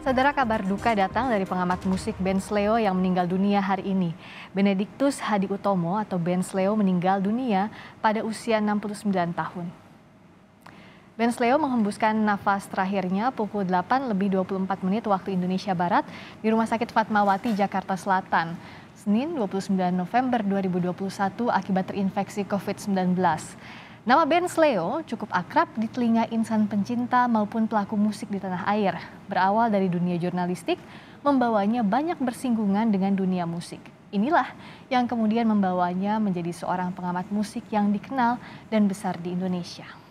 Saudara kabar duka datang dari pengamat musik Ben Sleo yang meninggal dunia hari ini. Benediktus Hadi Utomo atau Ben Sleo meninggal dunia pada usia 69 tahun. Ben Sleo menghembuskan nafas terakhirnya pukul 8 lebih 24 menit waktu Indonesia Barat di Rumah Sakit Fatmawati, Jakarta Selatan. Senin 29 November 2021 akibat terinfeksi COVID-19. Nama band Sleo cukup akrab di telinga insan pencinta maupun pelaku musik di tanah air. Berawal dari dunia jurnalistik, membawanya banyak bersinggungan dengan dunia musik. Inilah yang kemudian membawanya menjadi seorang pengamat musik yang dikenal dan besar di Indonesia.